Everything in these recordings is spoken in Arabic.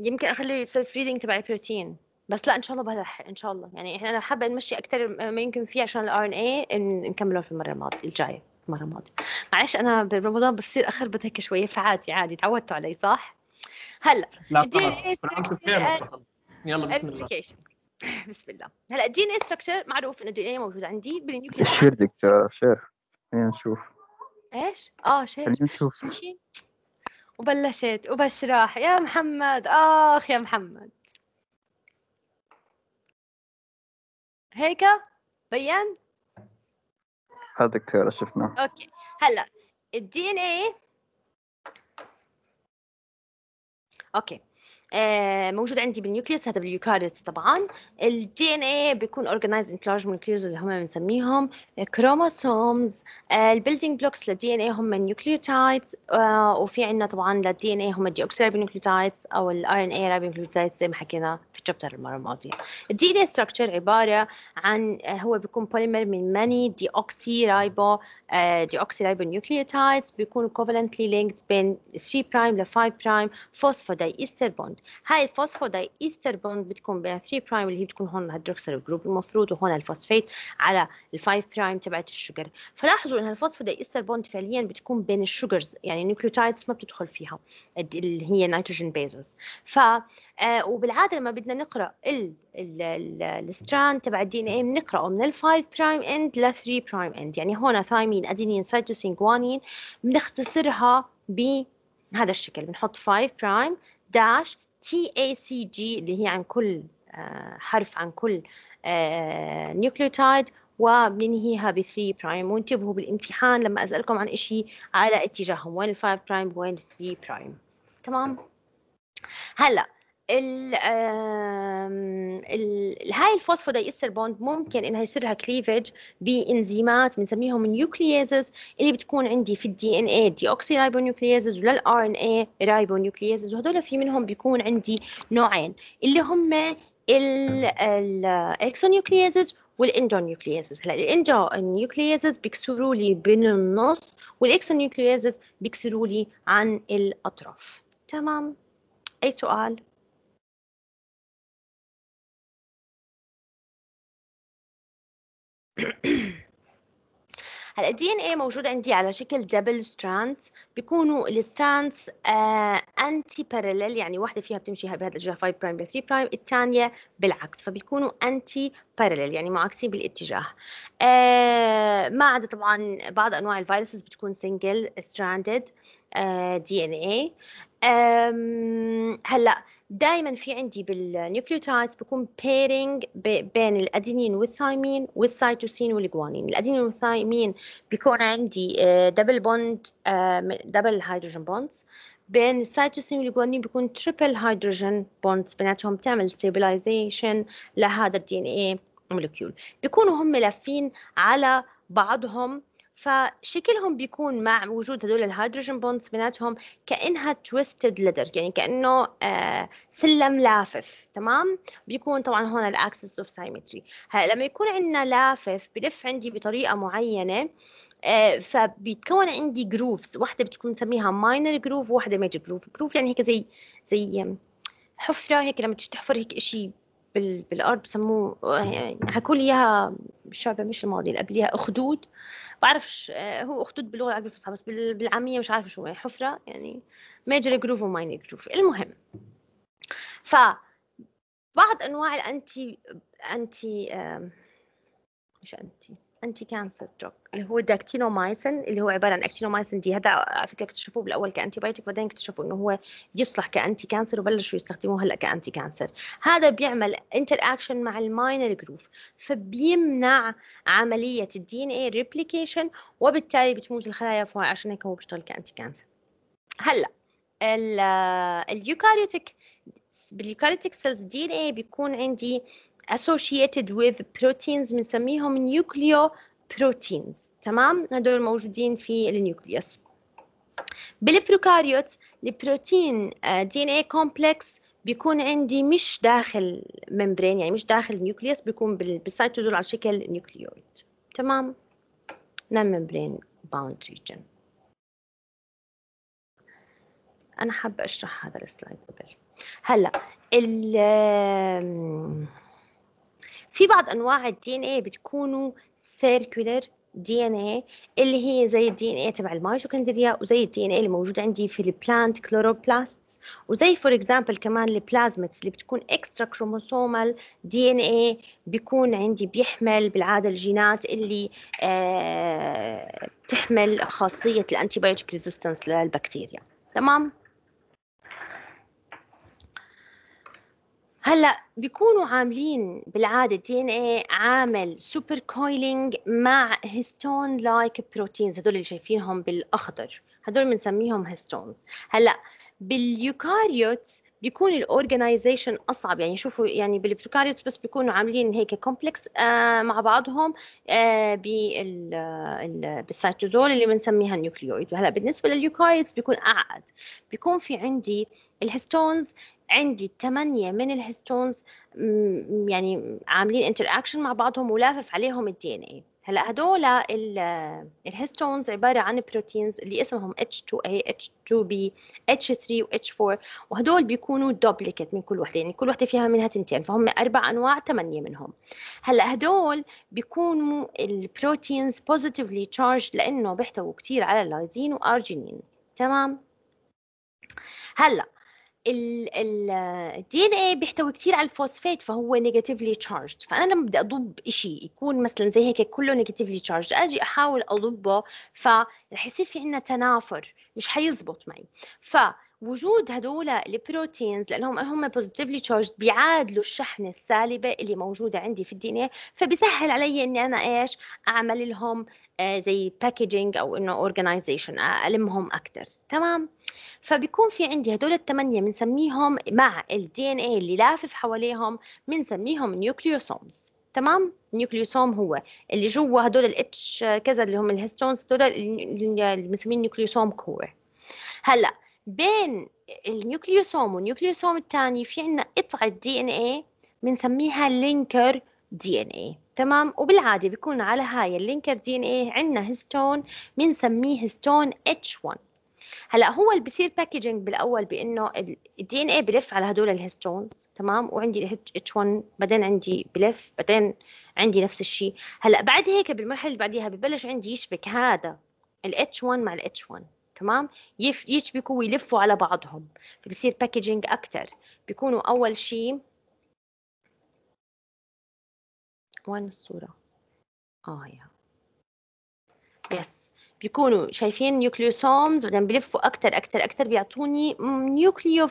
يمكن اخلي السيلف ريدنج تبعي بروتين بس لا ان شاء الله بلحق ان شاء الله يعني احنا انا حابه نمشي اكثر ما يمكن فيه عشان الار ان اي نكمله في المره الماضيه الجايه المره الماضيه معلش انا برمضان بصير اخربط هيك شويه فعادي عادي تعودتوا علي صح هلا لا خلاص يلا بسم الله بسم الله هلا الدي ان اي ستراكشر معروف انه الدي ان اي موجود عندي بالنيوكليوس شير دكتور شير خلينا نشوف ايش؟ اه شير خلينا نشوف وبلشت وبشرح يا محمد آخ يا محمد هيك بين؟ هذاك شفناه اوكي هلا الدي ان اي اوكي آه، موجود عندي بالنيوكليس هذا باليوكاريوتس طبعا الدي ان اي بيكون اورجانيز ان لارج مولكيولز اللي هم بنسميهم كروموسومز البيلدينج بلوكس للدي ان اي هم النيوكليوتايدز آه، وفي عندنا طبعا للدي ان اي هم الديوكسيربونيوكليوتايدز او الار ان اي رابينيوكليوتايدز زي ما حكينا في الشابتر المره الماضيه الدي ان اي ستراكشر عباره عن آه، هو بيكون بوليمر من ماني دي اوكسي رايبو آه، deoxyribonucleotides بيكون كوفالنتلي لينكد بين 3 برايم ل 5 برايم phosphodiester ايستر بوند هاي الفوسفوداي ايستر بوند بتكون بين 3 برايم اللي هي بتكون هون الهيدروكسيل جروب المفروض وهون الفوسفيت على ال 5 برايم تبعت الشوجر فلاحظوا ان الفوسفوداي ايستر بوند فعليا بتكون بين الشوجرز يعني النيوكليوتايدز ما بتدخل فيها اللي هي نيتروجين بيزوس ف آه، وبالعاده لما بدنا نقرا ال الستراند تبع الدي ان اي بنقراه من ال 5 برايم اند ل 3 برايم اند يعني هون ثايمين ادينين سيتوسين جوانين بنختصرها بهذا الشكل بنحط 5 برايم داش تي اي سي جي اللي هي عن كل آه، حرف عن كل نيوكليوتايد آه، وبننهيها ب 3 برايم وانتبهوا بالامتحان لما اسالكم عن شيء على اتجاههم وين ال 5 برايم وين ال 3 برايم تمام هلا ال هاي الفوسفودايستر بوند ممكن انها يصير لها كليفج بانزيمات بنسميهم نيوكليازز اللي بتكون عندي في الدي ان اي دي اوكسي ريبونيوكليازز وللار ان اي ريبونيوكليازز وهذول في منهم بيكون عندي نوعين اللي هم الاكسونيوكليازز والاندونيوكليازز هلا الاندونيوكليازز بيكسروا لي بين النص والاكسونيوكليازز بيكسروا لي عن الاطراف تمام اي سؤال هلا الدي ان اي موجود عندي على شكل دبل ستراندز بيكونوا الستراندز انتي بارلل يعني واحده فيها بتمشي بهذا الاتجاه 5 برايم ل 3 برايم الثانيه بالعكس فبيكونوا انتي بارلل يعني معاكسين بالاتجاه آه ما عدا طبعا بعض انواع الفيروسز بتكون سنجل ستراندد دي ان اي هلا دائما في عندي بالنيوكليوتايدز بكون بيرنج بين الادينين والثايمين والسيتوسين والجوانين الادينين والثايمين بيكون عندي دبل بوند دبل هيدروجين بوندز بين السيتوسين والجوانين بيكون تريبل هيدروجين بوندز بيناتهم تعمل ستابلايزيشن لهذا الدي ان اي مولكيول بيكونوا هم لافين على بعضهم فشكلهم بيكون مع وجود هدول الهيدروجين بوندز بيناتهم كانها تويستد ليدر يعني كانه آه، سلم لافف تمام بيكون طبعا هون الاكسس اوف سيمتري هلا لما يكون عندنا لافف بلف عندي بطريقه معينه آه، فبيتكون عندي جروفز واحده بتكون نسميها ماينر جروف وواحده ميجر جروف جروف يعني هيك زي زي حفره هيك لما تحفر هيك شيء بال بالارض بسموه حكوا آه، يعني لي اياها بالشعبه مش الماضي اللي قبليها اخدود بعرفش آه، هو اخدود باللغه العربيه الفصحى بس بالعاميه مش عارفه شو يعني حفره يعني ميجر جروف وماينر جروف المهم ف بعض انواع الانتي انتي مش انتي انتي كانسر دروب اللي هو داكتينومايسن اللي هو عباره عن اكتينومايسن دي هذا على فكره اكتشفوه بالاول كانتي بايوتيك بعدين اكتشفوا انه هو يصلح كانتي كانسر وبلشوا يستخدموه هلا كانتي كانسر هذا بيعمل انتر اكشن مع الماينر جروف فبيمنع عمليه الدي ان اي ريبليكيشن وبالتالي بتموت الخلايا عشان هيك هو بيشتغل كانتي كانسر هلا اليوكاريوتيك باليوكاريوتيك سيلز دي ان اي بيكون عندي associated with proteins بنسميهم nucleoproteins تمام هدول موجودين في النيوكليوس بالبروكاريوت البروتين دي ان اي كومبلكس بيكون عندي مش داخل ممبرين يعني مش داخل النيوكليوس بيكون بالسايتودول على شكل نيوكليويد تمام نون ممبرين باوند ريجن انا حابه اشرح هذا السلايد قبل هلا ال في بعض انواع الدي ان اي بتكونوا سيركولر دي ان اي اللي هي زي الدي ان اي تبع الميتوكوندريا وزي الدي ان اي اللي موجود عندي في البلانت كلوروبلاستس وزي فور اكزامبل كمان البلازمتس اللي بتكون اكسترا كروموسومال دي ان اي بيكون عندي بيحمل بالعاده الجينات اللي آه بتحمل خاصيه الانتي بايوتيك ريزيستنس للبكتيريا تمام هلا بيكونوا عاملين بالعاده دي ان اي عامل سوبر كويلينج مع هيستون لايك بروتينز هدول اللي شايفينهم بالاخضر هدول بنسميهم هيستونز هلا باليوكاريوتس بيكون الاورجنايزيشن اصعب يعني شوفوا يعني بالبروكاريوتس بس بيكونوا عاملين هيك كومبلكس آه مع بعضهم آه بالسيتوزول اللي بنسميها النيوكليويد هلا بالنسبه لليوكاريوتس بيكون اعقد بيكون في عندي الهستونز عندي ثمانية من الهستونز يعني عاملين انتر اكشن مع بعضهم ولافف عليهم الدي ان اي هلا هدول الهيستونز عباره عن بروتينز اللي اسمهم H2A H2B H3 و h 4 وهدول بيكونوا دوبليكيت من كل وحده يعني كل وحده فيها منها تنتين فهم اربع انواع ثمانيه منهم هلا هدول بيكونوا البروتينز بوزيتيفلي تشارج لانه بيحتووا كثير على اللايزين وارجينين تمام هلا الدي ان اي بيحتوي كثير على الفوسفات فهو نيجاتيفلي تشارجد فانا لما بدي اضب شيء يكون مثلا زي هيك كله نيجاتيفلي تشارجد اجي احاول اضبه فرح يصير في عندنا تنافر مش حيزبط معي ف وجود هدول البروتينز لانهم هم بوزيتيفلي تشارج بيعادلوا الشحنه السالبه اللي موجوده عندي في الدي ان اي فبسهل علي اني انا ايش اعمل لهم آه، زي باكجينج او انه اورجنايزيشن المهم اكثر تمام فبيكون في عندي هدول الثمانية بنسميهم مع ال DNA اللي لافف حواليهم بنسميهم نيوكليوسومز تمام النيوكليوسوم هو اللي جوا هدول الاتش كذا اللي هم الهستونز هدول اللي بنسميه نيوكليوسوم كور هلا بين النيوكليوسوم والنيوكليوسوم الثاني في عندنا قطعه دي ان اي بنسميها لينكر دي ان اي تمام وبالعاده بيكون على هاي اللينكر دي ان اي عندنا هيستون بنسميه هيستون اتش 1 هلا هو اللي بصير باكجينج بالاول بانه الدي ان اي بلف على هدول الهيستونز تمام وعندي اتش 1 بعدين عندي بلف بعدين عندي نفس الشيء هلا بعد هيك بالمرحله اللي بعديها ببلش عندي يشبك هذا الاتش 1 مع الاتش 1 تمام يشبكوا ويلفوا على بعضهم فبصير باكجينج اكثر بيكونوا اول شيء وين الصوره اه يا يس بيكونوا شايفين نيوكليوسومز بعدين بلفوا اكثر اكثر اكثر بيعطوني نيوكليو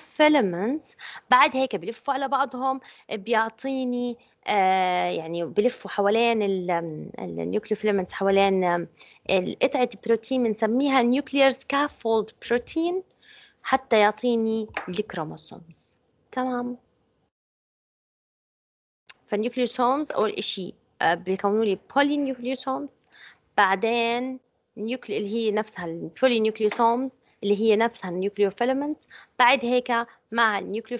بعد هيك بلفوا على بعضهم بيعطيني آه، يعني بلفوا حوالين النيوكليو حوالين آه، قطعه بروتين بنسميها نيوكليير سكافولد بروتين حتى يعطيني الكروموسومز تمام فالنيوكليوسومز اول شيء آه، بيكونوا لي بولي نيوكليوسومز بعدين النيوكلي اللي هي نفسها البولي نيوكليوسومز اللي هي نفسها النيوكليو فيلمنت بعد هيك مع النيوكليو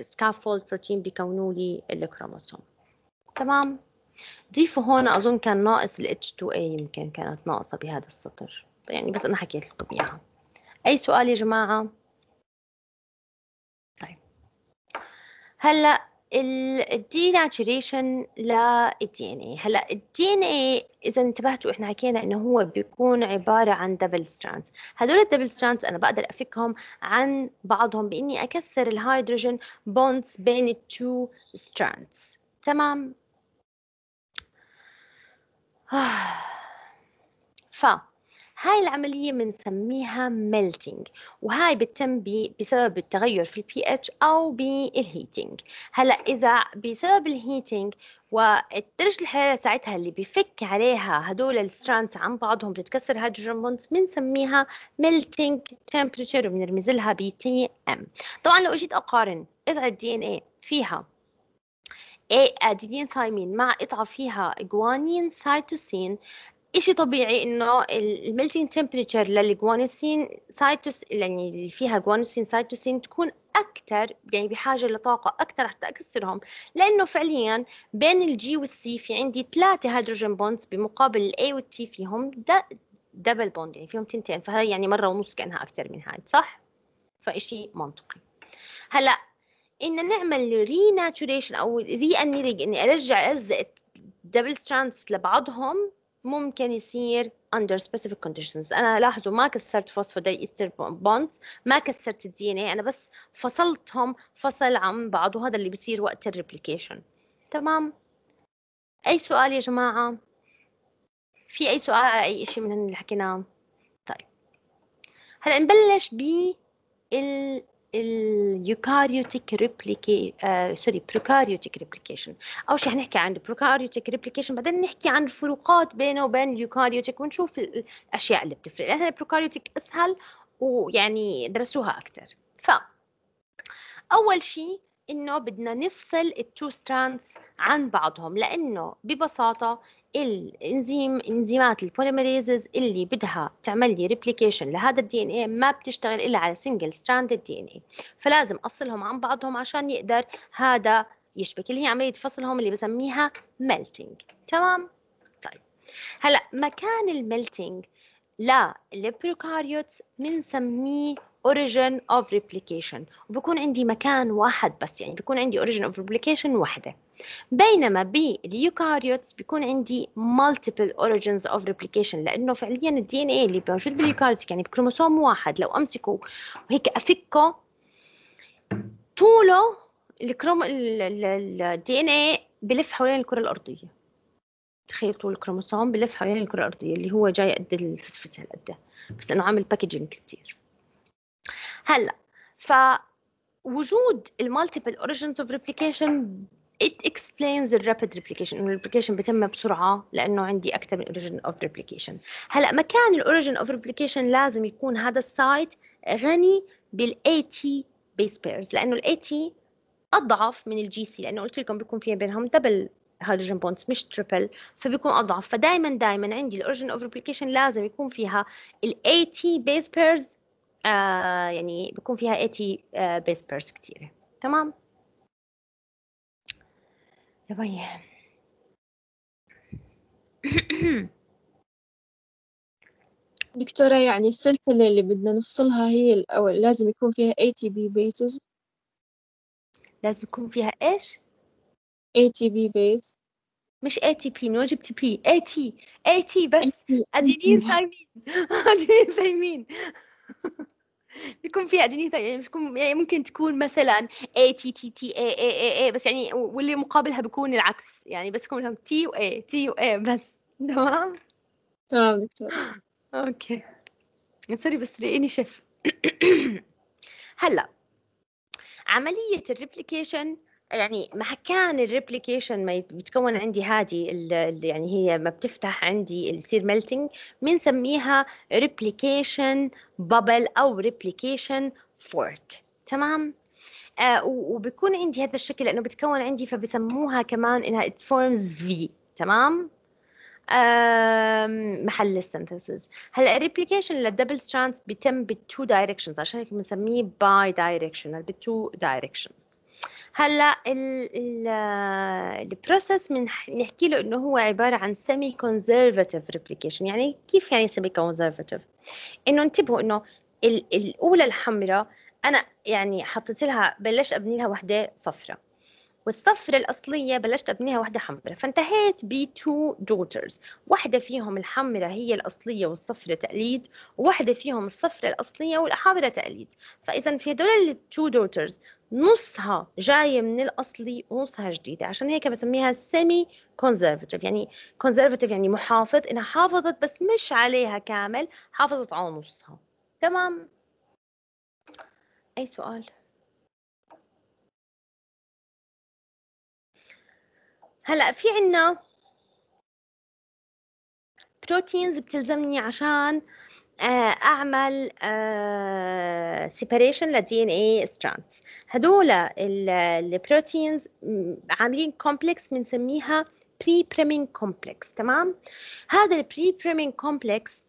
سكافولد بروتين بيكونوا لي الكروموسوم تمام ضيفوا هون اظن كان ناقص ال H2A يمكن كانت ناقصه بهذا السطر يعني بس انا حكيت لكم اياها اي سؤال يا جماعه طيب هلا الدي ناتشريشن للدي ان اي هلا الدي ان اي اذا انتبهتوا احنا حكينا انه هو بيكون عباره عن دبل ستراندز هدول الدبل ستراندز انا بقدر افكهم عن بعضهم باني اكسر الهيدروجين بوندز بين التو ستراندز تمام ف هاي العملية بنسميها ميلتينج وهاي بتتم بسبب التغير في البي اتش أو بالهيتينج هلا إذا بسبب الهيتينج والدرجة الحرارة ساعتها اللي بفك عليها هدول الستراندز عن بعضهم بتتكسر هيدروجين بوندز بنسميها ميلتينج تمبرتشر وبنرمز لها ب تي ام طبعا لو اجيت اقارن قطعة دي ان اي فيها ادينين ثايمين مع قطعة فيها جوانين سايتوسين إشي طبيعي إنه الميلتين تمبريتشر للجوانسين سايتوس يعني اللي فيها جوانسين سايتوسين تكون أكثر يعني بحاجة لطاقة أكثر حتى أكسرهم لأنه فعليا بين الجي والسي في عندي ثلاثة هيدروجين بوندز بمقابل الاي والتي فيهم دبل بوند يعني فيهم تنتين فهي يعني مرة ونص كأنها أكثر من هاي صح؟ فإشي منطقي هلا إن نعمل ريناتوريشن أو ري أنيلينج إني أرجع ألزق دبل ستراندز لبعضهم ممكن يصير under specific conditions انا لاحظوا ما كسرت فوسفوداي ايستر بونز ما كسرت الدي ان اي انا بس فصلتهم فصل عن بعض وهذا اللي بيصير وقت الريبليكيشن تمام اي سؤال يا جماعه في اي سؤال على اي شيء من اللي حكيناه طيب هلا نبلش ب اليوكاريوتيك ريبليكي آه سوري بروكاريوتيك ريبليكيشن اول شيء حنحكي عن البروكاريوتيك ريبليكيشن بعدين نحكي عن الفروقات بينه وبين اليوكاريوتيك ونشوف الاشياء اللي بتفرق لان البروكاريوتيك اسهل ويعني درسوها اكثر ف اول شيء انه بدنا نفصل التو ستراندز عن بعضهم لانه ببساطه الانزيم انزيمات البوليمريزز اللي بدها تعمل لي ريبليكيشن لهذا الدي ان اي ما بتشتغل الا على سنجل ستراند دي ان اي فلازم افصلهم عن بعضهم عشان يقدر هذا يشبك اللي هي عمليه فصلهم اللي بسميها ميلتينج تمام طيب هلا مكان الميلتينج للبروكاريوتس بنسميه origin of replication وبكون عندي مكان واحد بس يعني بكون عندي origin of replication واحدة بينما باليوكاريوتس بيكون عندي multiple origins of replication لأنه فعليا الدي ان اي اللي موجود باليوكاريوتس يعني بكروموسوم واحد لو أمسكه وهيك أفكه طوله الكروم الدي ان اي بلف حوالين الكرة الأرضية تخيل طول الكروموسوم بلف حوالين الكرة الأرضية اللي هو جاي قد الفسفسة هالقد بس لأنه عامل باكجينج كتير هلا فوجود المالتيبل اوريجنز اوف ريبليكيشن it explains the rapid replication انه الريبليكيشن بتم بسرعه لانه عندي اكثر من اوريجن اوف ريبليكيشن هلا مكان الاوريجن اوف ريبليكيشن لازم يكون هذا السايت غني بالاي تي بيس بيرز لانه الاي تي اضعف من الجي سي لانه قلت لكم بيكون فيها بينهم دبل هيدروجين بوندز مش تريبل فبيكون اضعف فدائما دائما عندي الاوريجن اوف ريبليكيشن لازم يكون فيها الاي تي بيس بيرز آه، يعني بكون فيها 80 آه بيس بيرس كتير تمام يبوي دكتورة يعني السلسلة اللي بدنا نفصلها هي الأول لازم يكون فيها ATP bases لازم يكون فيها إيش؟ ATP base مش ATP من تي بي AT AT بس أدينين فاهمين أدينين فاهمين يكون فيها ادينيتا يعني مش يعني ممكن تكون مثلا اي تي تي تي اي اي اي اي بس يعني واللي مقابلها بيكون العكس يعني بس يكون لهم تي واي تي واي بس تمام تمام دكتور اوكي سوري بس رئيني شف هلا عملية الريبليكيشن يعني ما كان الريبليكيشن ما بتكون عندي هذه يعني هي ما بتفتح عندي بتصير ميلتنج بنسميها ريبليكيشن بابل او ريبليكيشن فورك تمام آه وبكون عندي هذا الشكل لانه بتكون عندي فبسموها كمان انها ات فورمز في تمام محل السنثيسز هلا الريبليكيشن للدبل ستراندز بيتم بالتو دايركشنز عشان هيك بنسميه باي دايركشنال بالتو دايركشنز هلا البروسيس بنحكي له انه هو عباره عن سيمي كونزرفاتيف ريبليكيشن يعني كيف يعني سيمي كونزرفاتيف انه انتبهوا انه الاولى الحمراء انا يعني حطيت لها بلشت ابني لها وحده صفراء والصفرة الأصلية بلشت أبنيها واحدة حمرة فانتهيت two دوترز واحدة فيهم الحمرة هي الأصلية والصفرة تقليد وواحدة فيهم الصفرة الأصلية والحمرة تقليد فإذا في هدول التو دوترز نصها جاية من الأصلي ونصها جديدة عشان هيك بسميها سيمي conservative يعني conservative يعني محافظ إنها حافظت بس مش عليها كامل حافظت على نصها تمام أي سؤال؟ هلا في عنا بروتينز بتلزمني عشان آه، اعمل سيباريشن للدي ان اي ستراندز هدول البروتينز عاملين كومبلكس بنسميها بري بريمينج كومبلكس تمام هذا البري بريمينج كومبلكس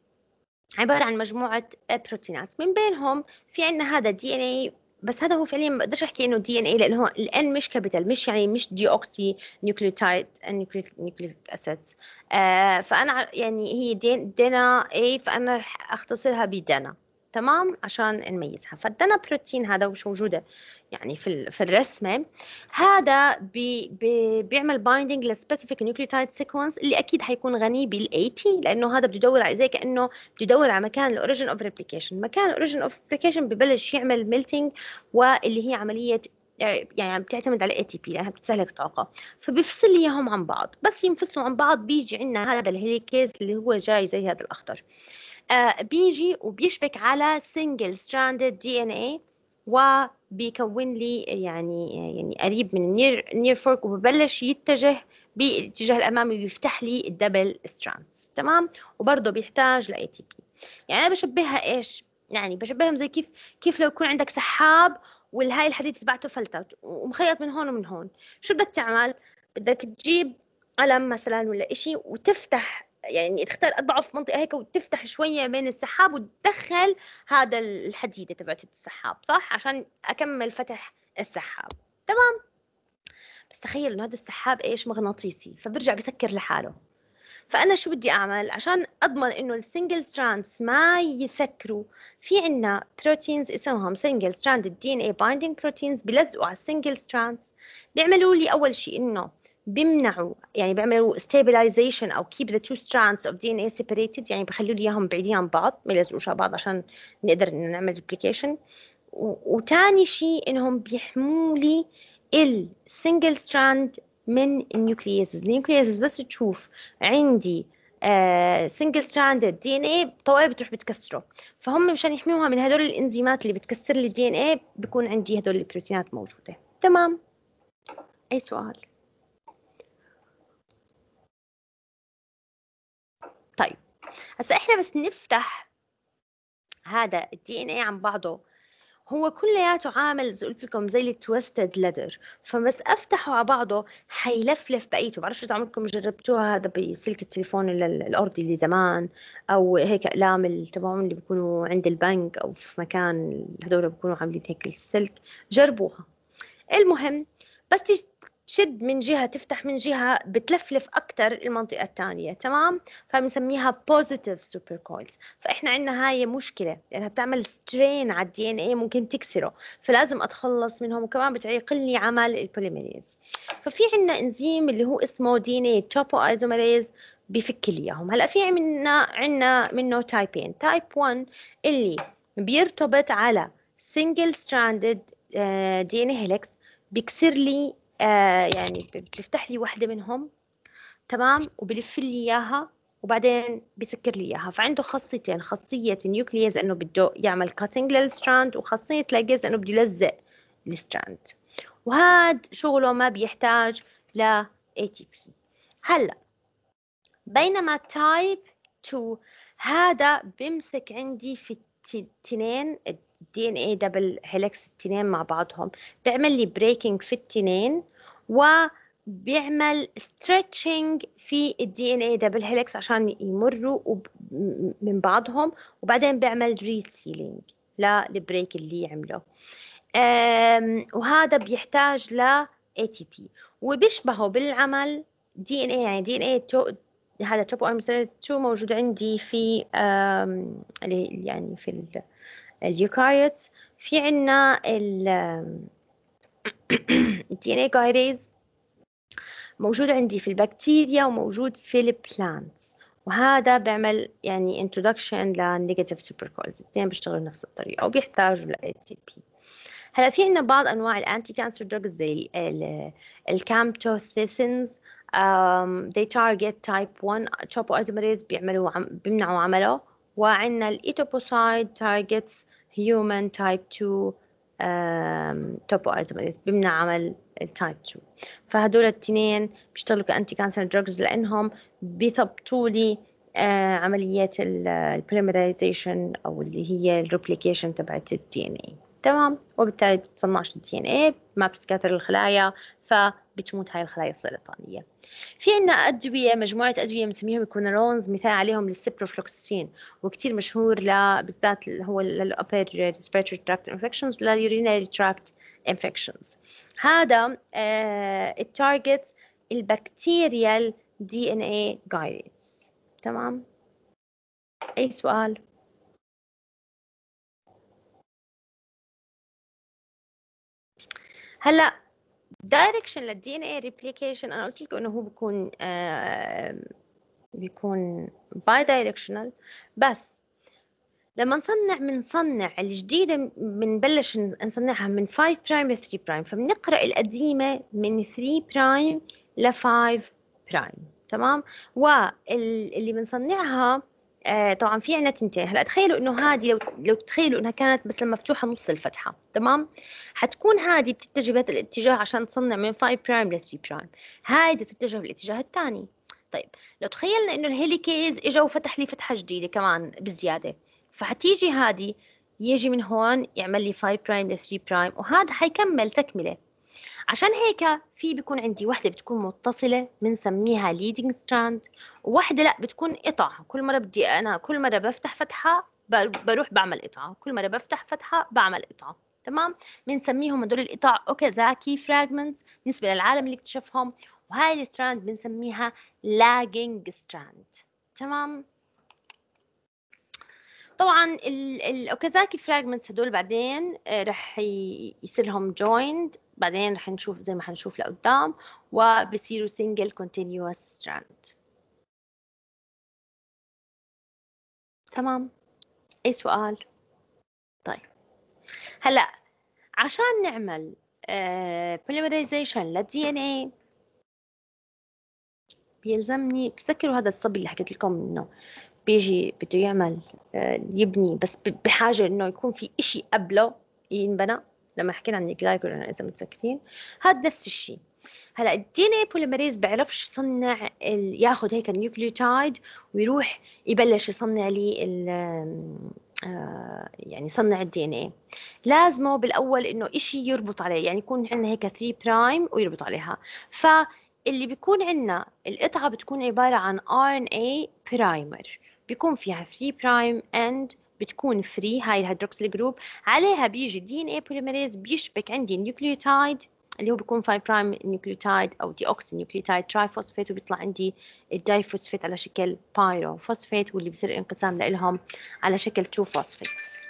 عبارة عن مجموعة بروتينات آه، من بينهم في عندنا هذا دي ان اي بس هذا هو فعليا ما بقدرش احكي انه دي ان اي لانه هو الان مش كابيتال مش يعني مش دي اوكسي نيوكليوتايد نيوكليك اسيدز فانا يعني هي دينا اي فانا رح اختصرها بدنا تمام عشان نميزها فالدنا بروتين هذا مش موجوده يعني في في الرسمه هذا بي بي بيعمل بايندينج للسبيسيفيك نيوكليوتايد سيكونس اللي اكيد حيكون غني بالاي تي لانه هذا بده يدور على زي كانه بده يدور على مكان الاوريجن اوف ريبليكيشن مكان الاوريجن اوف ريبليكيشن ببلش يعمل ميلتينج واللي هي عمليه آه، يعني بتعتمد على اي تي بي لانها بتستهلك طاقه فبفصل لي اياهم عن بعض بس ينفصلوا عن بعض بيجي عندنا هذا الهيليكيز اللي هو جاي زي هذا الاخضر آه بيجي وبيشبك على سنجل ستراندد دي ان اي وبيكون لي يعني يعني قريب من النير نير فورك وببلش يتجه بالاتجاه الامامي ويفتح لي الدبل ستراندز تمام وبرضه بيحتاج لاي تي بي يعني انا بشبهها ايش يعني بشبههم زي كيف كيف لو يكون عندك سحاب والهاي الحديد تبعته فلتت ومخيط من هون ومن هون شو بدك تعمل بدك تجيب قلم مثلا ولا إشي وتفتح يعني تختار اضعف منطقه هيك وتفتح شويه بين السحاب وتدخل هذا الحديده تبعت السحاب صح عشان اكمل فتح السحاب تمام بس تخيل انه هذا السحاب ايش مغناطيسي فبرجع بسكر لحاله فانا شو بدي اعمل عشان اضمن انه السنجل ستراندز ما يسكروا في عنا بروتينز اسمهم سنجل ستراند دي ان اي بايندينج بروتينز بيلزقوا على السنجل ستراندز بيعملوا لي اول شيء انه بيمنعوا يعني بيعملوا stabilization او keep the two strands of DNA separated يعني بخلوا لي اياهم بعيدين عن بعض ما يلزقوش على بعض عشان نقدر نعمل replication وتاني شيء انهم بيحموا لي السنجل ستراند من النيوكليسز النيوكليسز بس تشوف عندي سنجل ستراندد دي ان اي طوائف بتروح بتكسره فهم مشان يحموها من هدول الانزيمات اللي بتكسر لي الدي ان اي بكون عندي هدول البروتينات موجوده تمام اي سؤال طيب هسا احنا بس نفتح هذا الدي ان اي عن بعضه هو كلياته عامل زي قلت لكم زي التويستد ليدر فبس افتحه على بعضه حيلفلف بقيته بعرفش اذا عمركم جربتوها هذا بسلك التليفون الارضي اللي زمان او هيك اقلام تبعهم اللي بيكونوا عند البنك او في مكان هذول بيكونوا عاملين هيك السلك جربوها المهم بس شد من جهة تفتح من جهة بتلفلف اكثر المنطقة الثانية تمام فبنسميها بوزيتيف سوبر كويلز فإحنا عندنا هاي مشكلة لأنها بتعمل سترين على الدي إن اي ممكن تكسره فلازم أتخلص منهم وكمان بتعيقلني عمل البوليميريز ففي عندنا إنزيم اللي هو اسمه دي إن اي توبو أيزوميريز بفك لي إياهم هلا في عندنا عندنا منه تايبين تايب 1 اللي بيرتبط على سنجل ستراندد دي ان اي هيلكس بيكسر لي آه، يعني بيفتح لي واحدة منهم تمام وبلف لي إياها وبعدين بسكر لي اياها فعنده خاصيتين خاصيه النيوكليز انه بده يعمل كاتنج للستراند وخاصيه لاجز انه بده يلزق الستراند وهاد شغله ما بيحتاج ل اي تي بي هلا بينما تايب 2 هذا بمسك عندي في التنين الدي ان اي دبل هيلكس التنين مع بعضهم بيعمل لي بريكنج في التنين وبيعمل ستريتشنج في الدي ان اي دبل هيلكس عشان يمروا من بعضهم وبعدين بيعمل ريسيلينج للبريك اللي عمله وهذا بيحتاج ل ATP وبيشبهه بالعمل دي ان اي يعني دي ان اي هذا توبو ارمسيرت 2 موجود عندي في يعني في اليوكاريوتس في عندنا الدي ان اي كايريز موجود عندي في البكتيريا وموجود في البلانتس وهذا بيعمل يعني انتدكشن للنيجاتيف كولز الاثنين بيشتغلوا نفس الطريقه وبيحتاجوا لاي تي بي هلا في عندنا بعض انواع الانتي كانسر دراجز زي الكامتوثيسنز um, they target type 1 topoisomerase بيعملوا بيمنعوا عمله وعندنا الايتوبوسايد targets human type 2 توبو توبوازمريز بيمنع عمل التايب 2 فهدول التنين بيشتغلوا كأنتي كانسر دراجز لأنهم بيثبطوا لي آه، عمليات البريمريزيشن أو اللي هي الريبليكيشن تبعت الدي ان اي تمام وبالتالي بتصنعش الدي ان اي ما بتتكاثر الخلايا فبتموت هاي الخلايا السرطانيه في عنا ادويه مجموعه ادويه بنسميهم الكونرونز مثال عليهم للسيبروفلوكسين وكتير مشهور ل بالذات هو للابر ريسبيرتوري تراكت انفكشنز urinary تراكت انفكشنز هذا آه التارجت البكتيريال دي ان اي تمام اي سؤال هلا دايركشن للدي ان اي ريبليكيشن انا قلت لكم انه هو بيكون بيكون باي دايركشنال بس لما نصنع بنصنع الجديدة بنبلش نصنعها من 5 برايم ل 3 برايم فبنقرأ القديمة من 3 برايم ل 5 برايم تمام واللي بنصنعها آه طبعا في عندنا تنتين هلا تخيلوا انه هذه لو لو تخيلوا انها كانت بس مفتوحه نص الفتحه تمام حتكون هذه بتتجه بهذا الاتجاه عشان تصنع من 5 برايم ل 3 برايم هاي تتجه بالاتجاه الثاني طيب لو تخيلنا انه الهيليكيز اجا وفتح لي فتحه جديده كمان بزياده فحتيجي هذه يجي من هون يعمل لي 5 برايم ل 3 برايم وهذا حيكمل تكمله عشان هيك في بيكون عندي وحده بتكون متصله بنسميها ليدنج ستراند ووحده لا بتكون قطع كل مره بدي انا كل مره بفتح فتحه بروح بعمل قطعه كل مره بفتح فتحه بعمل قطعه تمام بنسميهم هدول القطع اوكازاكي فراجمنتس بالنسبه للعالم اللي اكتشفهم وهاي الستراند بنسميها لاجينج ستراند تمام طبعا الاوكازاكي فراجمنتس هدول بعدين آه، رح يصير لهم جويند بعدين رح نشوف زي ما حنشوف لقدام وبصيروا single continuous strand تمام اي سؤال طيب هلا عشان نعمل بوليمرايزيشن للدي ان اي بيلزمني بتذكروا هذا الصبي اللي حكيت لكم انه بيجي بده يعمل آه، يبني بس بحاجه انه يكون في إشي قبله ينبنى لما حكينا عن الجلايكولين اذا متذكرين هذا نفس الشيء هلا الدي ان اي بوليمريز بيعرفش يصنع ياخذ هيك النيوكليوتايد ويروح يبلش يصنع لي ال... آه، يعني يصنع الدي ان اي لازمه بالاول انه إشي يربط عليه يعني يكون عندنا هيك 3 برايم ويربط عليها فاللي بيكون عندنا القطعه بتكون عباره عن ار ان اي برايمر بيكون فيها 3 برايم اند بتكون فري هاي الهيدروكسيل جروب عليها بيجي دي ان اي بوليميريز بيشبك عندي نيوكليوتايد اللي هو بيكون 5 برايم نيوكليوتايد او دي اوكسي نيوكليوتايد تراي فوسفيت وبيطلع عندي الداي فوسفيت على شكل بايرو فوسفيت واللي بصير انقسام لهم على شكل 2 فوسفيتس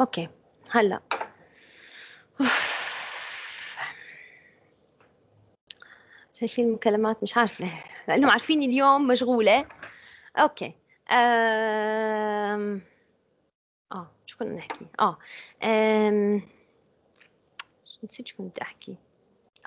اوكي هلا أوف. شايفين المكالمات مش عارفة لأنهم عارفين اليوم مشغولة أوكي آه شو كنا نحكي آه نسيت شو كنت أحكي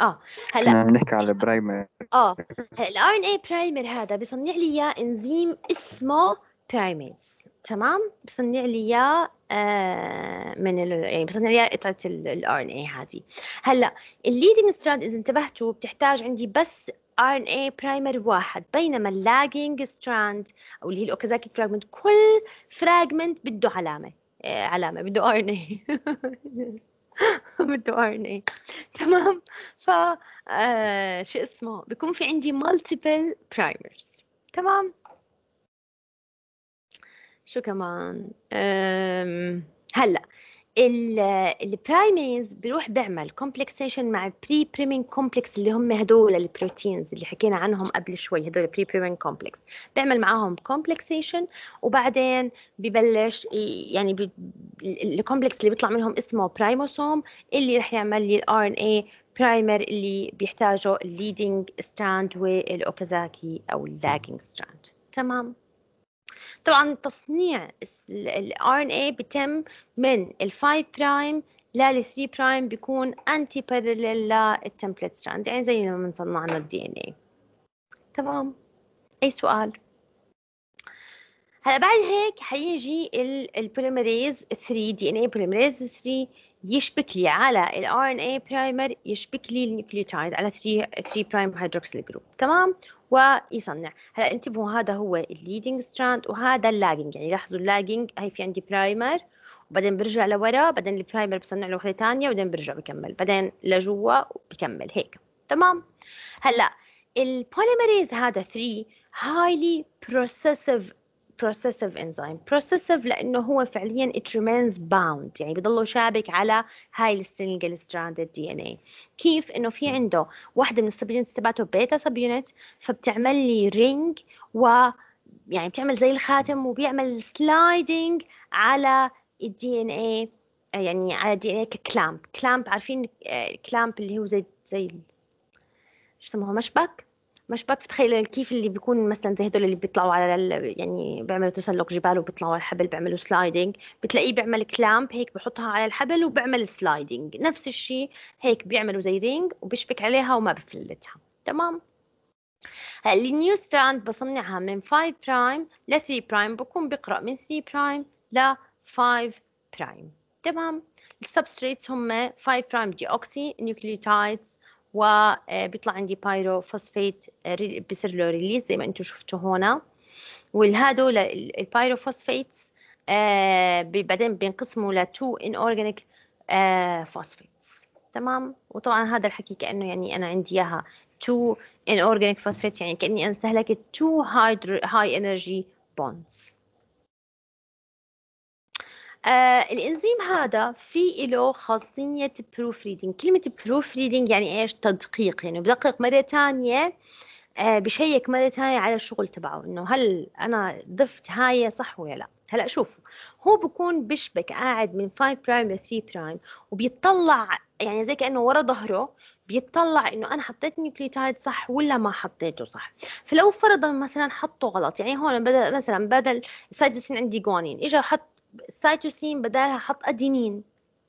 اه هلا كنا نحكي على البرايمر اه الار ان اي برايمر هذا بصنع لي اياه انزيم اسمه برايميز تمام بصنع لي اياه آه، من ال يعني بصنع قطعه الار ان اي هذه هلا الليدنج ستراند اذا انتبهتوا بتحتاج عندي بس ار ان اي برايمر واحد بينما اللاجينج ستراند او اللي هي الاوكازاكي فراجمنت كل فراجمنت بده علامه آه، علامه بده ار ان اي بده ار ان اي تمام ف آه، شو اسمه بكون في عندي مالتيبل برايمرز تمام شو كمان هلا البرايميز بروح بيعمل كومبلكسيشن مع البري بريمين كومبلكس اللي هم هدول البروتينز اللي حكينا عنهم قبل شوي هدول البري بريمين كومبلكس بيعمل معاهم كومبلكسيشن وبعدين ببلش يعني الكومبلكس اللي بيطلع منهم اسمه برايموسوم اللي رح يعمل لي الار ان اي برايمر اللي بيحتاجه الليدنج ستراند والاوكازاكي او اللاجنج ستراند تمام طبعا تصنيع ال RNA إيه بيتم من ال 5 برايم لل 3 برايم بيكون انتي بارلل للتمبلت ستراند يعني زي لما صنعنا الدي ان اي تمام اي سؤال هلا بعد هيك حيجي البوليمريز 3 دي ان اي بوليمريز 3 يشبك لي على ال RNA برايمر يشبك لي النيوكليوتايد على 3 3 برايم هيدروكسيل جروب تمام ويصنع هلا انتبهوا هذا هو الليدنج ستراند وهذا اللاجنج يعني لاحظوا اللاجنج هي في عندي برايمر وبعدين برجع لورا بعدين البرايمر بصنع له وحده ثانيه وبعدين برجع بكمل بعدين لجوا بكمل هيك تمام هلا البوليمريز هذا 3 هايلي processive processive enzyme processive لأنه هو فعليا it remains bound يعني بضله شابك على هاي السنجل ستراند دي ان اي كيف انه في عنده واحدة من السبيونتس تبعته بيتا سبيونت فبتعمل لي رينج و يعني بتعمل زي الخاتم وبيعمل سلايدنج على الدي ان اي يعني على الدي ان اي ككلامب كلامب عارفين كلامب آه، اللي هو زي زي شو اسمه مشبك مش بتخيل كيف اللي بيكون مثلا زي هدول اللي بيطلعوا على يعني بيعملوا تسلق جبال وبيطلعوا على الحبل بيعملوا سلايدنج بتلاقيه بيعمل كلامب هيك بحطها على الحبل وبيعمل سلايدنج نفس الشيء هيك بيعملوا زي رينج وبيشبك عليها وما بفلتها تمام النيو ستراند بصنعها من 5 برايم ل 3 برايم بكون بقرأ من 3 برايم ل 5 برايم تمام السبستريتس هم 5 برايم دي اوكسي نيوكليوتايدز وبيطلع آه، عندي بايرو آه، فوسفيت بيصير له ريليز زي ما انتم شفتوا هون والهادو البايرو فوسفيتس بعدين بينقسموا ل 2 ان اورجانيك فوسفيتس تمام وطبعا هذا الحكي كانه يعني انا عندي اياها 2 ان اورجانيك فوسفيت يعني كاني انا استهلكت 2 هاي انرجي بوندز آه الانزيم هذا في له خاصيه بروف ريدنج كلمه بروف ريدنج يعني ايش تدقيق يعني بدقق مره ثانيه آه بشيك مره ثانيه على الشغل تبعه انه هل انا ضفت هاي صح ولا لا هلا شوفوا هو بكون بشبك قاعد من 5 برايم ل 3 برايم وبيطلع يعني زي كانه ورا ظهره بيطلع انه انا حطيت نيوكليوتايد صح ولا ما حطيته صح فلو فرضا مثلا حطه غلط يعني هون بدل مثلا بدل السايتوسين عندي جوانين اجى حط السيتوسين بدالها حط ادينين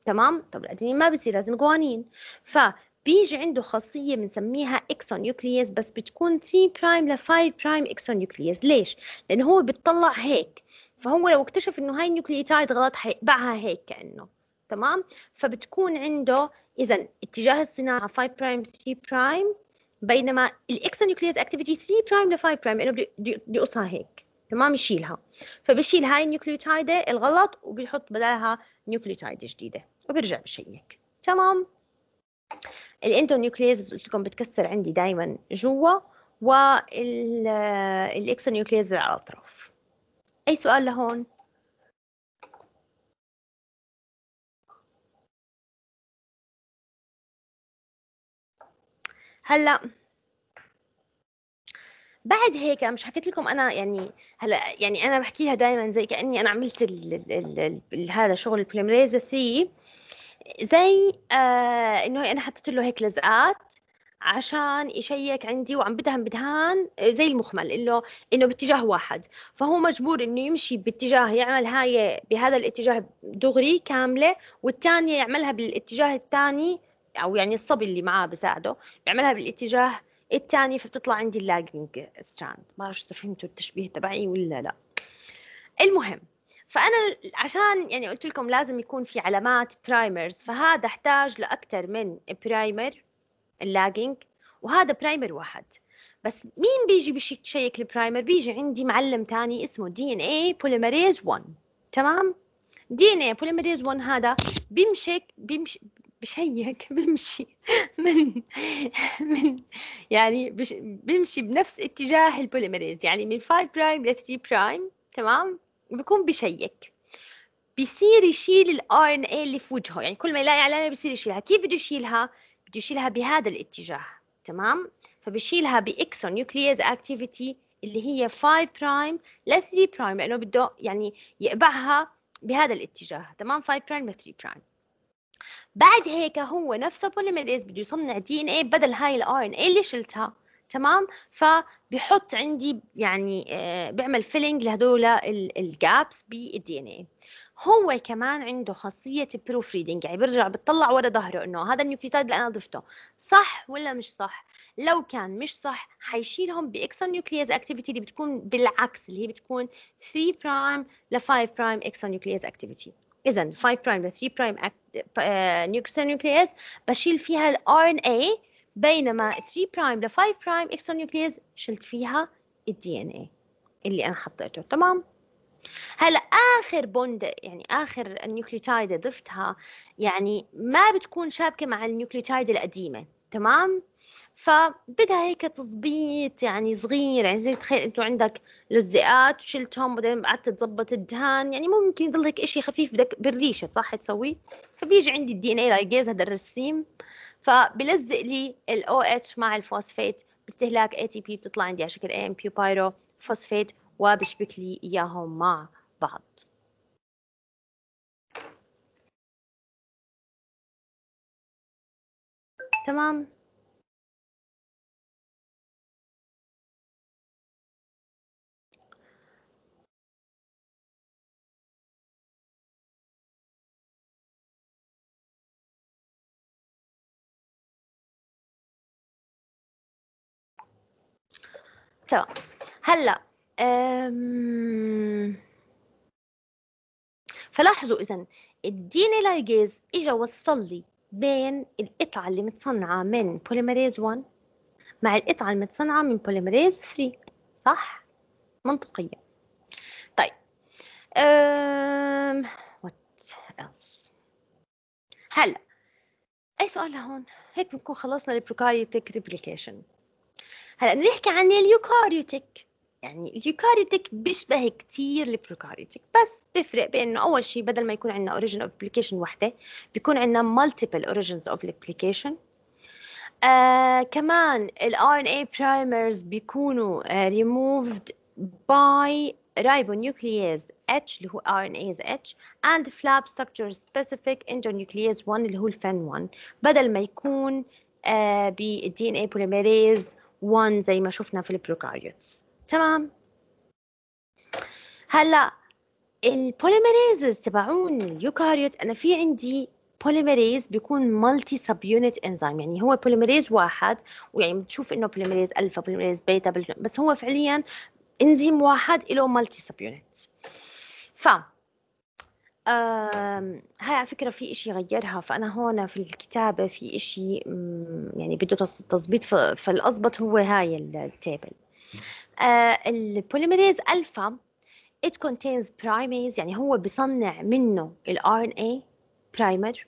تمام طب الادينين ما بصير لازم جوانين ف بيجي عنده خاصية بنسميها إكسون نيوكليس بس بتكون 3 برايم ل 5 برايم إكسون نيوكليس، ليش؟ لأنه هو بتطلع هيك فهو لو اكتشف إنه هاي النيوكليتايد غلط حيقبعها هيك كأنه تمام؟ فبتكون عنده إذا اتجاه الصناعة 5 برايم 3 برايم بينما الإكسون نيوكليس أكتيفيتي 3 برايم ل 5 برايم لأنه بده يقصها هيك تمام يشيلها فبشيل هاي النيوكليوتايدة الغلط وبيحط بدالها نيوكليوتايدة جديدة وبرجع بشيك تمام الاندونيوكليز قلت لكم بتكسر عندي دائما جوا والاكسونيوكليز على الاطراف اي سؤال لهون هلا بعد هيك مش حكيت لكم انا يعني هلا يعني انا بحكيها دائما زي كاني انا عملت هذا شغل البريمريز 3 زي آه انه انا حطيت له هيك لزقات عشان يشيك عندي وعم بدهن بدهان آه، زي المخمل انه انه باتجاه واحد فهو مجبور انه يمشي باتجاه يعمل هاي بهذا الاتجاه دغري كامله والثانيه يعملها بالاتجاه الثاني او يعني الصبي اللي معاه بساعده بيعملها بالاتجاه الثانيه فبتطلع عندي اللاجنج ستراند ما بعرف اذا فهمتوا التشبيه تبعي ولا لا المهم فانا عشان يعني قلت لكم لازم يكون في علامات برايمرز فهذا احتاج لاكثر من برايمر اللاجنج وهذا برايمر واحد بس مين بيجي بشيك البرايمر بيجي عندي معلم تاني اسمه دي ان اي بوليمريز 1 تمام دي ان اي بوليمريز 1 هذا بيمشك بيمش بشيك بمشي من من يعني بش بمشي بنفس اتجاه البوليمريز يعني من 5 برايم ل 3 برايم تمام بكون بشيك بصير يشيل الار ان اي اللي في وجهه يعني كل ما يلاقي علامه بصير يشيلها كيف بده يشيلها بده يشيلها بهذا الاتجاه تمام فبشيلها باكسون نيوكليز اكتيفيتي اللي هي 5 برايم ل 3 برايم لانه بده يعني يقبعها بهذا الاتجاه تمام 5 برايم ل 3 برايم بعد هيك هو نفسه بوليميريز بده يصنع دي ان اي بدل هاي الار ان اي اللي شلتها تمام فبحط عندي يعني آه، بيعمل فيلينج لهدول الجابس بالدي ان اي هو كمان عنده خاصية البروف ريدنج يعني برجع بتطلع ورا ظهره انه هذا النيوكليوتيد اللي انا ضفته صح ولا مش صح لو كان مش صح حيشيلهم باكسون نيوكليز اكتيفيتي اللي بتكون بالعكس اللي هي بتكون 3 برايم ل 5 برايم اكسون نيوكليز اكتيفيتي اذا 5 برايم ل 3 برايم نيوكليز بشيل فيها الار ان اي بينما 3 برايم ل 5 برايم نيوكليز شلت فيها الدي ان اي اللي انا حطيته تمام هلا اخر بوند يعني اخر نيوكليوتايد ضفتها يعني ما بتكون شابكه مع النيوكليوتايد القديمه تمام فبدها هيك تظبيط يعني صغير يعني زي تخيل انتو عندك لزقات شلتهم بعدين قعدت تظبط الدهان يعني ممكن يضل هيك شيء خفيف بدك بالريشه صح تسويه فبيجي عندي الدي ان اي لايجيز هذا الرسيم فبلزق لي الاو اتش مع الفوسفيت باستهلاك اي تي بي بتطلع عندي على شكل اي ام بيو بايرو فوسفيت وبشبك لي اياهم مع بعض تمام تمام طيب، هلا فلاحظوا اذا الدي إيه لايجيز اجى وصل لي بين القطعه اللي متصنعه من بوليمريز 1 مع القطعه المتصنعه من بوليمريز 3 صح منطقيه طيب أم... what else هلا اي سؤال لهون هيك بنكون خلصنا البروكاريوتيك ريبليكيشن هلا نحكي عن اليوكاريوتيك يعني اليوكاريوتيك بيشبه كثير البروكاريوتيك بس بيفرق بانه اول شيء بدل ما يكون عندنا اوريجن اوف ابلكيشن وحده بيكون عندنا مالتيبل اوريجنز اوف ابلكيشن كمان الار ان اي برايمرز بيكونوا ريموفد آه، باي ribonuclease H اللي هو RNase H and flap structure specific endonuclease 1 اللي هو الفن 1 بدل ما يكون آه بالدي ان اي بوليميريز 1 زي ما شفنا في البروكاريوتس تمام هلا البوليميريز تبعون اليوكاريوت انا في عندي بوليميريز بيكون مالتي سب يونت انزيم يعني هو بوليميريز واحد ويعني بتشوف انه بوليميريز الفا بوليميريز بيتا بس هو فعليا انزيم واحد له مالتي سب يونت ف هاي على فكرة في إشي غيرها فأنا هون في الكتابة في إشي يعني بده تظبيط فالأضبط هو هاي التيبل البوليميريز آه، ألفا it contains primase يعني هو بصنع منه ال RNA primer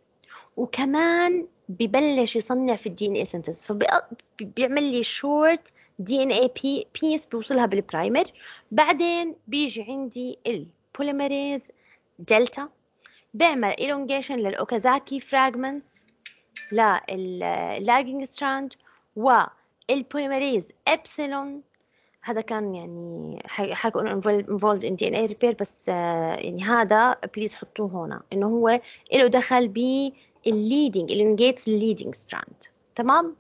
وكمان ببلش يصنع في الدي ان اي سنتس فبيعمل لي شورت دي ان اي بيس بيوصلها بالبرايمر بعدين بيجي عندي البوليميريز دلتا بيعمل إلونجيشن للأوكازاكي فراجمنتس لللاجنج ستراند والبوليمريز إبسلون هذا كان يعني حكوا انه دي ان DNA ريبير بس آه، يعني هذا بليز حطوه هون انه هو له دخل بالليدنج elongates leading ستراند تمام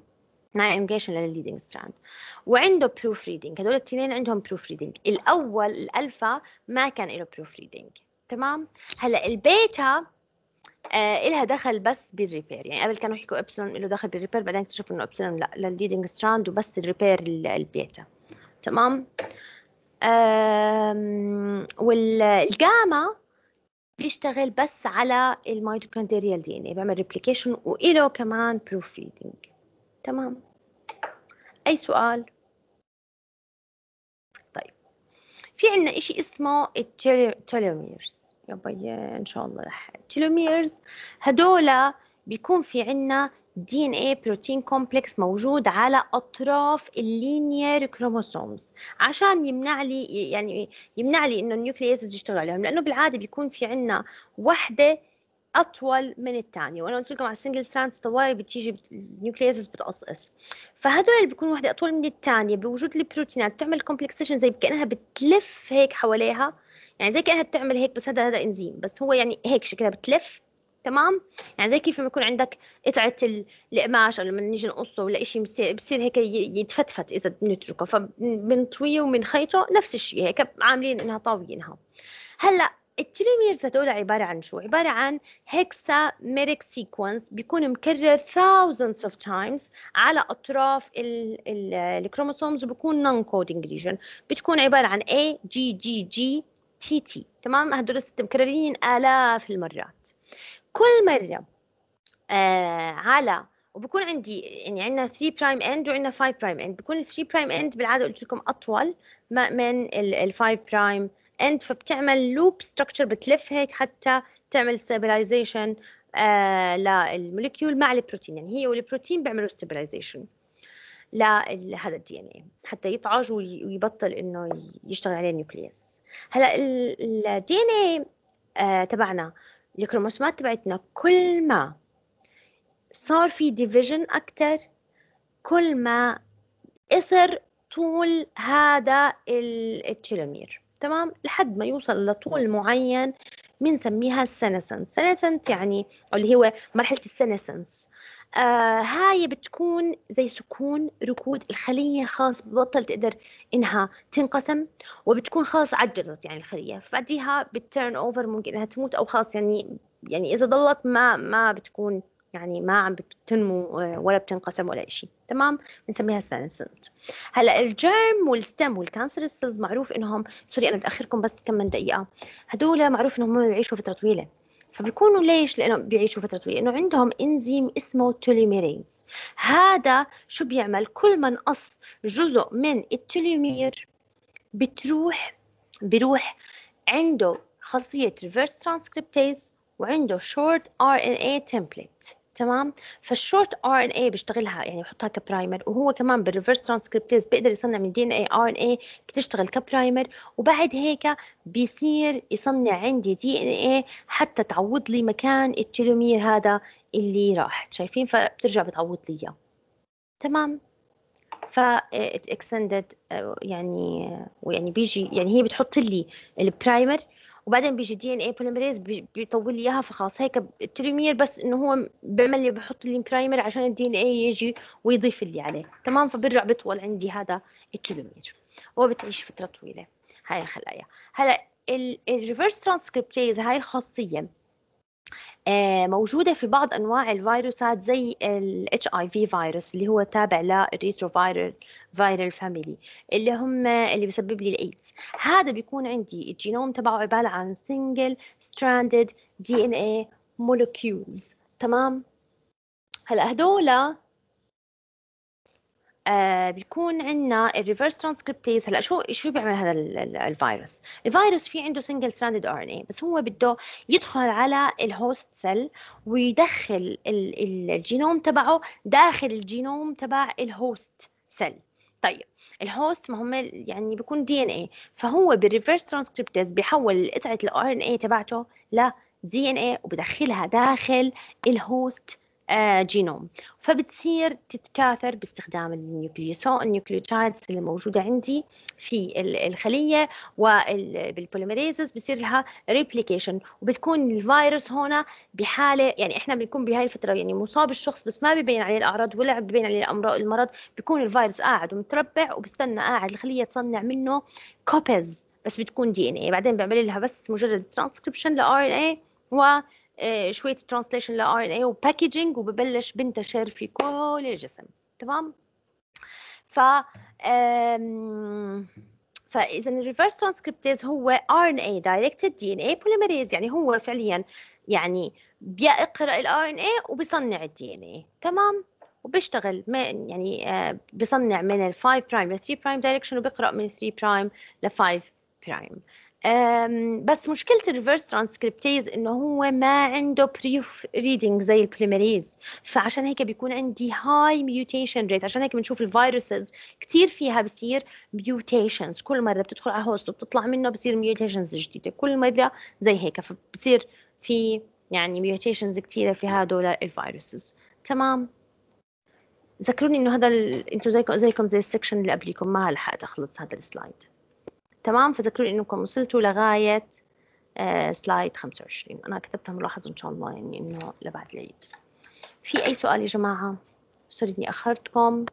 مع انجيشن للليدنج ستراند وعنده بروف ريدنج هدول الاثنين عندهم بروف ريدنج الاول الالفا ما كان له بروف ريدنج تمام هلا البيتا آه إلها دخل بس بالريبير يعني قبل كانوا يحكوا ابسلون له دخل بالريبير بعدين اكتشفوا انه ابسلون لا للليدنج ستراند وبس الريبير البيتا تمام والجاما بيشتغل بس على الميتوكوندريال دي ان اي بيعمل ريبليكيشن وله كمان بروف ريدنج تمام اي سؤال في عندنا إشي اسمه التيلوميرز يا بيا إن شاء الله رح التيلوميرز هدول بيكون في عندنا دي ان اي بروتين كومبلكس موجود على اطراف اللينير كروموسومز عشان يمنع لي يعني يمنع لي انه النيوكليس يشتغل عليهم لانه بالعاده بيكون في عندنا وحده اطول من الثانيه وانا قلت لكم على السنجل ستراندز طوالي بتيجي النيوكليسز بتقصقص فهدول اللي بيكون وحده اطول من الثانيه بوجود البروتينات بتعمل كومبلكسيشن زي كانها بتلف هيك حواليها يعني زي كانها بتعمل هيك بس هذا هذا انزيم بس هو يعني هيك شكلها بتلف تمام يعني زي كيف لما يكون عندك قطعه القماش او لما نيجي نقصه ولا شيء بصير بصير هيك يتفتفت اذا بنتركه فبنطويه وبنخيطه نفس الشيء هيك عاملين انها طاويينها هلا التيلوميرز هدول عبارة عن شو؟ عبارة عن هيكسا ميريك سيكونس بيكون مكرر thousands of times على أطراف الكروموسومز وبكون نون coding ريجن بتكون عبارة عن A G G G T T تمام هدول الست مكررين آلاف المرات كل مرة آه على وبكون عندي يعني عندنا 3 برايم اند وعندنا 5 برايم اند بكون ال 3 برايم اند بالعاده قلت لكم اطول من ال 5 برايم انت فبتعمل لوب ستراكشر بتلف هيك حتى تعمل ستابلايزيشن آه للموليكيول مع البروتين يعني هي والبروتين بيعملوا ستابلايزيشن لهذا الدي ان اي حتى يطعج ويبطل انه يشتغل عليه النيوكليس هلا الدي ان اي آه، تبعنا الكروموسومات تبعتنا كل ما صار في ديفيجن اكثر كل ما قصر طول هذا التيلومير تمام لحد ما يوصل لطول نعم. معين بنسميها السنسنس سنسنس يعني اللي هو مرحلة السنسنس آه هاي بتكون زي سكون ركود الخلية خلاص ببطل تقدر إنها تنقسم وبتكون خلاص عجزت يعني الخلية فبعديها بالتيرن أوفر ممكن إنها تموت أو خلاص يعني يعني إذا ضلت ما ما بتكون يعني ما عم بتنمو آه، ولا بتنقسم ولا شيء تمام بنسميها سنسنت هلا الجيرم والستم والكانسر سيلز معروف انهم سوري انا بتاخركم بس كم من دقيقه هدول معروف انهم بيعيشوا فتره طويله فبيكونوا ليش لانه بيعيشوا فتره طويله لانه عندهم انزيم اسمه تيليميريز هذا شو بيعمل كل ما نقص جزء من التيليمير بتروح بيروح عنده خاصيه ريفرس ترانسكريبتيز وعنده شورت ار ان اي تمبلت تمام فالشورت ار ان اي بيشتغلها يعني بحطها كبرايمر وهو كمان بالريفرس ترانسكريبتيز بيقدر يصنع من دي ان اي ار ان اي بتشتغل كبرايمر وبعد هيك بيصير يصنع عندي دي ان اي حتى تعوض لي مكان التلومير هذا اللي راح شايفين فبترجع بتعوض لي اياه تمام ف اكستندد آه، يعني ويعني آه، بيجي يعني هي بتحط لي البرايمر وبعدين بيجي دي ان اي بوليمريز بيطول لي اياها فخلاص هيك التريمير بس انه هو بيعمل لي بحط لي برايمر عشان الدي ان اي يجي ويضيف اللي عليه تمام فبرجع بيطول عندي هذا التلومير وبتعيش فتره طويله هاي الخلايا هلا الريفرس ترانسكريبتيز هاي الخاصيه آه، موجودة في بعض أنواع الفيروسات زي HIV فيروس اللي هو تابع للretroviral viral family اللي هم اللي بيسبب لي الايدز هذا بيكون عندي الجينوم تبعه عبارة عن single stranded DNA molecules تمام؟ هلأ هدول آه بيكون عندنا الريفرس ترانسكريبتيز هلا شو شو بيعمل هذا الفيروس الفيروس في عنده سنجل ستراندد ار ان اي بس هو بده يدخل على الهوست سيل ويدخل الجينوم تبعه داخل الجينوم تبع الهوست سيل طيب الهوست ما هم يعني بيكون دي ان اي فهو بالريفرس ترانسكريبتيز بيحول قطعه الار ان اي تبعته ل دي ان اي وبدخلها داخل الهوست آه، جينوم فبتصير تتكاثر باستخدام النيوكليوتايدز اللي موجودة عندي في الخلية وبالبوليميريزز بصير لها ريبليكيشن وبتكون الفيروس هنا بحالة يعني احنا بنكون بهاي الفترة يعني مصاب الشخص بس ما ببين عليه الأعراض ولا ببين عليه المرض بيكون الفيروس قاعد ومتربع وبستنى قاعد الخلية تصنع منه كوبيز بس بتكون دي ان اي بعدين بعمل لها بس مجرد ترانسكريبشن لار ان اي آه، شويه ترانسليشن لار ان اي وباكجنج وببلش بنتشر في كل الجسم تمام ف فاذا الريفرس ترانسكريبتيز هو ار ان اي دايركتد دي ان اي بوليمريز يعني هو فعليا يعني بيقرا الار ان اي وبصنع الدي ان اي تمام وبيشتغل من يعني آه، بصنع من ال 5 برايم ل 3 برايم دايركشن وبقرا من 3 برايم ل 5 برايم بس مشكله الريفرس ترانسكريبتيز انه هو ما عنده بريف ريدنج زي البريمريز فعشان هيك بيكون عندي هاي ميوتيشن ريت عشان هيك بنشوف الفيروسز كثير فيها بصير ميوتيشنز كل مره بتدخل على هوست وبتطلع منه بصير ميوتيشنز جديده كل مره زي هيك فبصير في يعني ميوتيشنز كثيره في هدول الفيروسز تمام ذكروني انه هذا انتم زيكم زيكم زي السكشن اللي قبليكم ما لحقت اخلص هذا السلايد تمام فذكروا انكم وصلتوا لغايه آه، سلايد 25 انا كتبتها ملاحظه ان شاء الله يعني انه لبعد العيد في اي سؤال يا جماعه سوري اني اخرتكم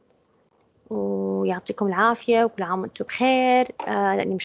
ويعطيكم العافيه وكل عام وانتم بخير آه لاني مش